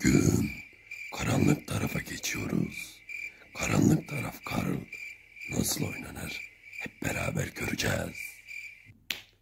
Gün karanlık tarafa geçiyoruz. Karanlık taraf Karl nasıl oynanır hep beraber göreceğiz.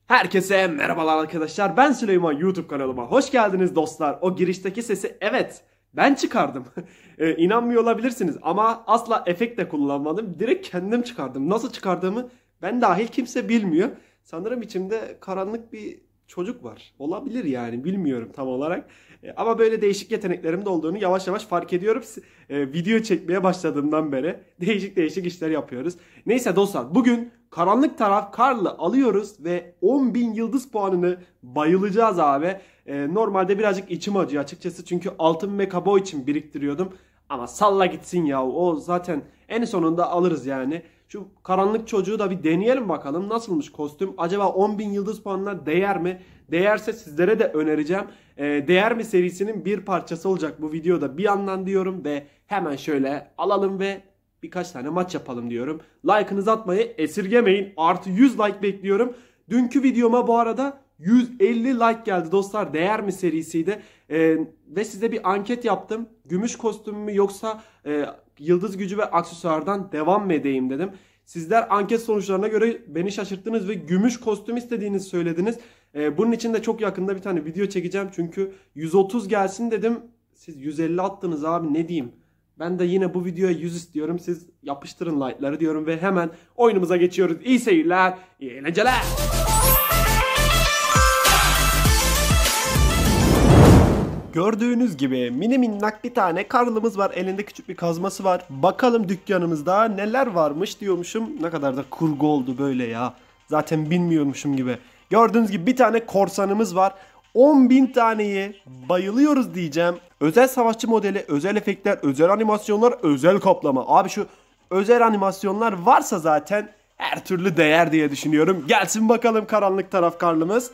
Herkese merhabalar arkadaşlar. Ben Süleyman YouTube kanalıma. Hoş geldiniz dostlar. O girişteki sesi evet ben çıkardım. e, inanmıyor olabilirsiniz ama asla efekt de kullanmadım. Direkt kendim çıkardım. Nasıl çıkardığımı ben dahil kimse bilmiyor. Sanırım içimde karanlık bir çocuk var. Olabilir yani bilmiyorum tam olarak. E, ama böyle değişik yeteneklerim de olduğunu yavaş yavaş fark ediyorum. E, video çekmeye başladığımdan beri değişik değişik işler yapıyoruz. Neyse dostlar bugün karanlık taraf Karl'ı alıyoruz ve 10.000 yıldız puanını bayılacağız abi. E, normalde birazcık içim acıyor açıkçası çünkü altın ve kabo için biriktiriyordum. Ama salla gitsin ya o zaten en sonunda alırız yani. Şu karanlık çocuğu da bir deneyelim bakalım nasılmış kostüm. Acaba 10.000 yıldız puanına değer mi? Değerse sizlere de önereceğim. E, değer mi serisinin bir parçası olacak bu videoda bir yandan diyorum ve hemen şöyle alalım ve birkaç tane maç yapalım diyorum. Like'ınızı atmayı esirgemeyin. Artı 100 like bekliyorum. Dünkü videoma bu arada 150 like geldi dostlar. Değer mi serisiydi? Ee, ve size bir anket yaptım. Gümüş kostümü mü yoksa e, yıldız gücü ve aksesuardan devam mı edeyim dedim. Sizler anket sonuçlarına göre beni şaşırttınız ve gümüş kostüm istediğinizi söylediniz. Ee, bunun için de çok yakında bir tane video çekeceğim. Çünkü 130 gelsin dedim. Siz 150 attınız abi ne diyeyim. Ben de yine bu videoya 100 istiyorum. Siz yapıştırın like'ları diyorum ve hemen oyunumuza geçiyoruz. İyi seyirler, iyi eğlenceler. Gördüğünüz gibi mini minnak bir tane karlımız var. Elinde küçük bir kazması var. Bakalım dükkanımızda neler varmış diyormuşum. Ne kadar da kurgu oldu böyle ya. Zaten bilmiyormuşum gibi. Gördüğünüz gibi bir tane korsanımız var. 10.000 taneyi bayılıyoruz diyeceğim. Özel savaşçı modeli, özel efektler, özel animasyonlar, özel kaplama. Abi şu özel animasyonlar varsa zaten her türlü değer diye düşünüyorum. Gelsin bakalım karanlık taraf karlımız.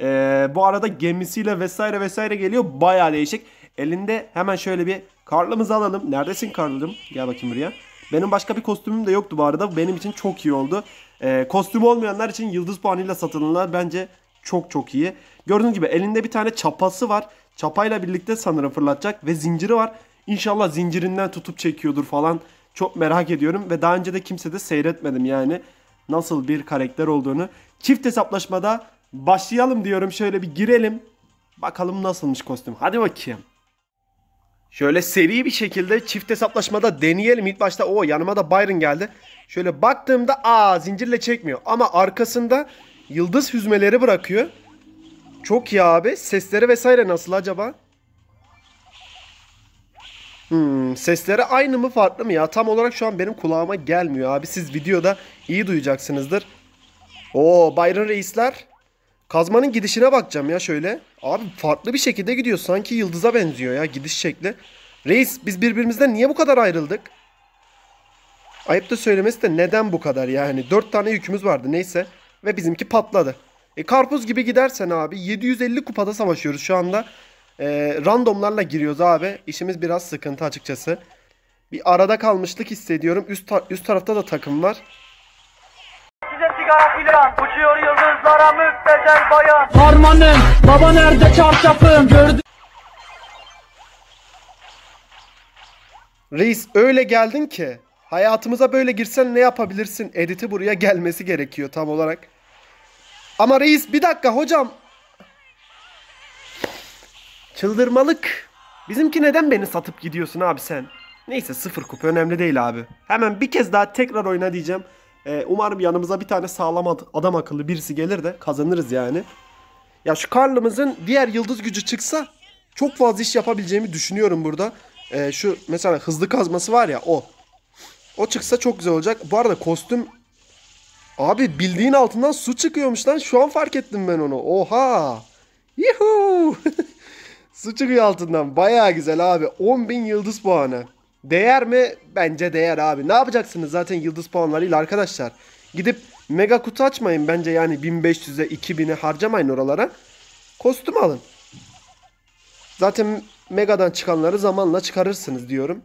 Ee, bu arada gemisiyle vesaire vesaire geliyor. Baya değişik. Elinde hemen şöyle bir karlımızı alalım. Neredesin karlım? Gel bakayım buraya. Benim başka bir kostümüm de yoktu bu arada. Benim için çok iyi oldu. Ee, kostüm olmayanlar için yıldız puanıyla satılanlar bence çok çok iyi. Gördüğünüz gibi elinde bir tane çapası var. Çapayla birlikte sanırım fırlatacak ve zinciri var. İnşallah zincirinden tutup çekiyordur falan. Çok merak ediyorum ve daha önce de kimse de seyretmedim yani nasıl bir karakter olduğunu. Çift hesaplaşmada başlayalım diyorum. Şöyle bir girelim. Bakalım nasılmış kostüm. Hadi bakayım. Şöyle seri bir şekilde çift hesaplaşmada deneyelim. İlk başta o yanıma da Byron geldi. Şöyle baktığımda aa zincirle çekmiyor. Ama arkasında yıldız hüzmeleri bırakıyor. Çok iyi abi. Sesleri vesaire nasıl acaba? Hmm, sesleri aynı mı farklı mı ya? Tam olarak şu an benim kulağıma gelmiyor abi. Siz videoda iyi duyacaksınızdır. Oo Byron Reisler Kazmanın gidişine bakacağım ya şöyle. Abi farklı bir şekilde gidiyor. Sanki yıldıza benziyor ya gidiş şekli. Reis biz birbirimizden niye bu kadar ayrıldık? Ayıp da söylemesi de neden bu kadar yani. 4 tane yükümüz vardı neyse. Ve bizimki patladı. E karpuz gibi gidersen abi 750 kupada savaşıyoruz şu anda. E, randomlarla giriyoruz abi. İşimiz biraz sıkıntı açıkçası. Bir arada kalmışlık hissediyorum. Üst, ta üst tarafta da takım var sigara filan Uçuyor yıldızlara müptezel bayan Harmanım baba nerede çarşafım gördü. Reis öyle geldin ki hayatımıza böyle girsen ne yapabilirsin? Editi buraya gelmesi gerekiyor tam olarak. Ama reis bir dakika hocam. Çıldırmalık. Bizimki neden beni satıp gidiyorsun abi sen? Neyse sıfır kupa önemli değil abi. Hemen bir kez daha tekrar oyna diyeceğim. E, umarım yanımıza bir tane sağlam adam akıllı birisi gelir de kazanırız yani. Ya şu Karlımızın diğer yıldız gücü çıksa çok fazla iş yapabileceğimi düşünüyorum burada. E, şu mesela hızlı kazması var ya o. O çıksa çok güzel olacak. Bu arada kostüm Abi bildiğin altından su çıkıyormuş lan. Şu an fark ettim ben onu. Oha. Yuhuu. su çıkıyor altından. Baya güzel abi. 10.000 yıldız puanı. Değer mi? Bence değer abi. Ne yapacaksınız zaten yıldız puanlarıyla arkadaşlar? Gidip mega kutu açmayın bence yani 1500'e 2000'e harcamayın oralara. Kostüm alın. Zaten megadan çıkanları zamanla çıkarırsınız diyorum.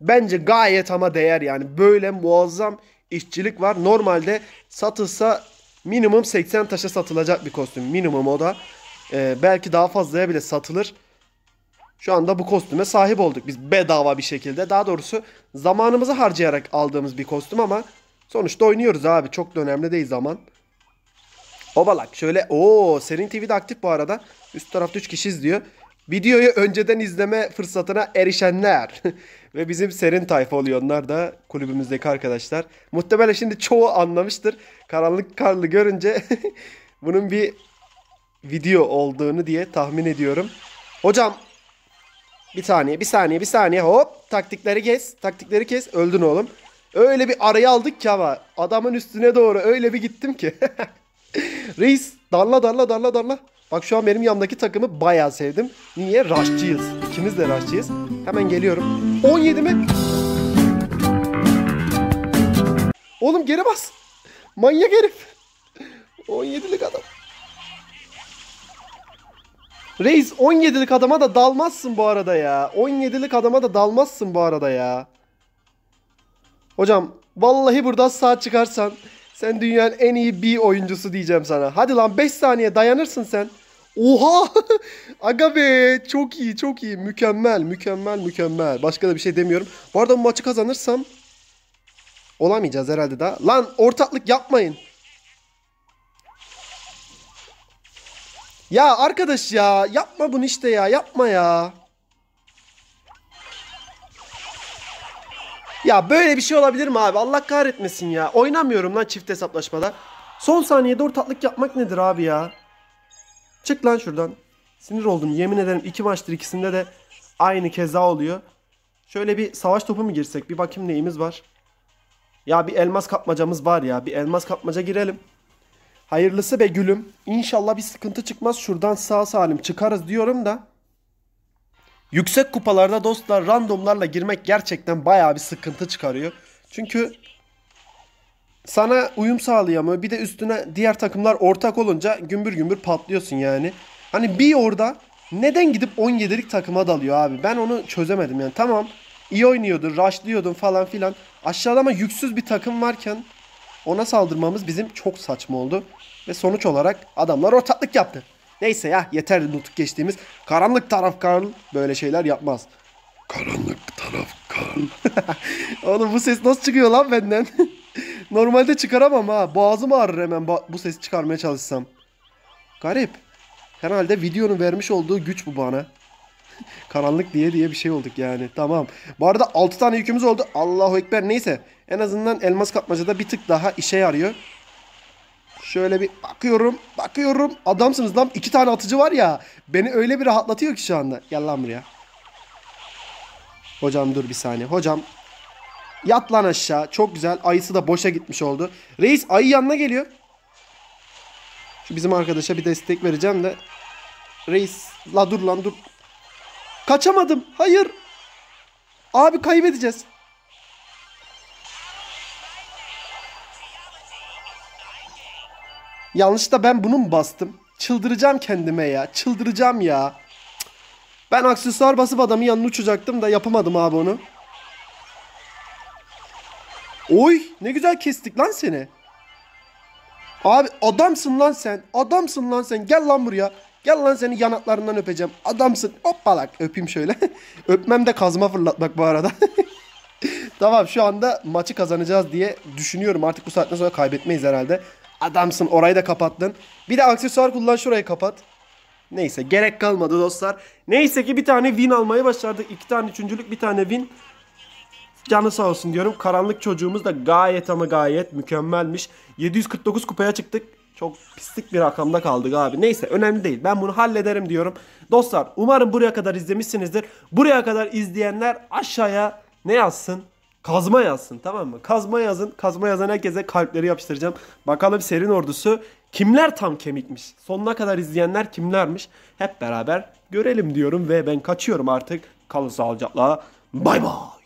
Bence gayet ama değer yani. Böyle muazzam işçilik var. Normalde satılsa minimum 80 taşa satılacak bir kostüm. Minimum o da. Ee, belki daha fazlaya bile satılır. Şu anda bu kostüme sahip olduk biz bedava bir şekilde. Daha doğrusu zamanımızı harcayarak aldığımız bir kostüm ama sonuçta oynuyoruz abi. Çok da önemli değil zaman. Obalak şöyle o Serin TV'de aktif bu arada. Üst tarafta 3 kişi izliyor. Videoyu önceden izleme fırsatına erişenler ve bizim Serin tayfa oluyor onlar da kulübümüzdeki arkadaşlar. Muhtemelen şimdi çoğu anlamıştır. Karanlık karlı görünce bunun bir video olduğunu diye tahmin ediyorum. Hocam bir saniye bir saniye bir saniye hop. Taktikleri kes. Taktikleri kes. Öldün oğlum. Öyle bir arayı aldık ki ama. Adamın üstüne doğru öyle bir gittim ki. Reis darla darla darla darla. Bak şu an benim yanımdaki takımı baya sevdim. Niye? Raşçıyız. İkimiz de raşçıyız. Hemen geliyorum. 17 mi? Oğlum geri bas. Manyak herif. 17'lik adam. Reis 17'lik adama da dalmazsın bu arada ya. 17'lik adama da dalmazsın bu arada ya. Hocam vallahi burada saat çıkarsan sen dünyanın en iyi B oyuncusu diyeceğim sana. Hadi lan 5 saniye dayanırsın sen. Oha! Aga be! Çok iyi, çok iyi. Mükemmel, mükemmel, mükemmel. Başka da bir şey demiyorum. Bu arada bu maçı kazanırsam olamayacağız herhalde daha. Lan ortaklık yapmayın. Ya arkadaş ya yapma bunu işte ya yapma ya. Ya böyle bir şey olabilir mi abi? Allah kahretmesin ya. Oynamıyorum lan çift hesaplaşmada. Son saniyede ortaklık yapmak nedir abi ya? Çık lan şuradan. Sinir oldum. Yemin ederim iki maçtır ikisinde de aynı keza oluyor. Şöyle bir savaş topu mu girsek? Bir bakayım neyimiz var. Ya bir elmas kapmacamız var ya. Bir elmas kapmaca girelim. Hayırlısı be gülüm. İnşallah bir sıkıntı çıkmaz şuradan sağ salim çıkarız diyorum da. Yüksek kupalarda dostlar randomlarla girmek gerçekten baya bir sıkıntı çıkarıyor. Çünkü sana uyum sağlayamıyor. Bir de üstüne diğer takımlar ortak olunca gümbür gümbür patlıyorsun yani. Hani bir orada neden gidip 17'lik takıma dalıyor abi? Ben onu çözemedim yani. Tamam iyi oynuyordu, rushlıyordun falan filan. Aşağıda ama yüksüz bir takım varken ona saldırmamız bizim çok saçma oldu. Ve sonuç olarak adamlar ortaklık yaptı. Neyse ya yeter nutuk geçtiğimiz. Karanlık taraf Karl böyle şeyler yapmaz. Karanlık taraf Karl. Oğlum bu ses nasıl çıkıyor lan benden? Normalde çıkaramam ha. Boğazım ağrır hemen bu sesi çıkarmaya çalışsam. Garip. Herhalde videonun vermiş olduğu güç bu bana. Karanlık diye diye bir şey olduk yani. Tamam. Bu arada 6 tane yükümüz oldu. Allahu Ekber neyse. En azından elmas katmacada bir tık daha işe yarıyor. Şöyle bir bakıyorum. Bakıyorum. Adamsınız lan. iki tane atıcı var ya. Beni öyle bir rahatlatıyor ki şu anda. Gel lan buraya. Hocam dur bir saniye. Hocam yat lan aşağı. Çok güzel. Ayısı da boşa gitmiş oldu. Reis ayı yanına geliyor. Şu bizim arkadaşa bir destek vereceğim de. Reis la dur lan dur. Kaçamadım. Hayır. Abi kaybedeceğiz. Yanlışta ben bunu mu bastım? Çıldıracağım kendime ya. Çıldıracağım ya. Ben aksesuar basıp adamın yanına uçacaktım da yapamadım abi onu. Oy ne güzel kestik lan seni. Abi adamsın lan sen. Adamsın lan sen. Gel lan buraya. Gel lan seni yanaklarından öpeceğim. Adamsın. Hoppalak. Öpeyim şöyle. Öpmem de kazma fırlatmak bu arada. tamam şu anda maçı kazanacağız diye düşünüyorum. Artık bu saatten sonra kaybetmeyiz herhalde. Adamsın orayı da kapattın. Bir de aksesuar kullan şurayı kapat. Neyse gerek kalmadı dostlar. Neyse ki bir tane win almayı başardık. İki tane üçüncülük bir tane win. Canı sağ olsun diyorum. Karanlık çocuğumuz da gayet ama gayet mükemmelmiş. 749 kupaya çıktık. Çok pislik bir rakamda kaldık abi. Neyse önemli değil. Ben bunu hallederim diyorum. Dostlar umarım buraya kadar izlemişsinizdir. Buraya kadar izleyenler aşağıya ne yazsın? Kazma yazsın tamam mı? Kazma yazın. Kazma yazan herkese kalpleri yapıştıracağım. Bakalım serin ordusu kimler tam kemikmiş? Sonuna kadar izleyenler kimlermiş? Hep beraber görelim diyorum ve ben kaçıyorum artık. Kalın sağlıcakla. Bay bay.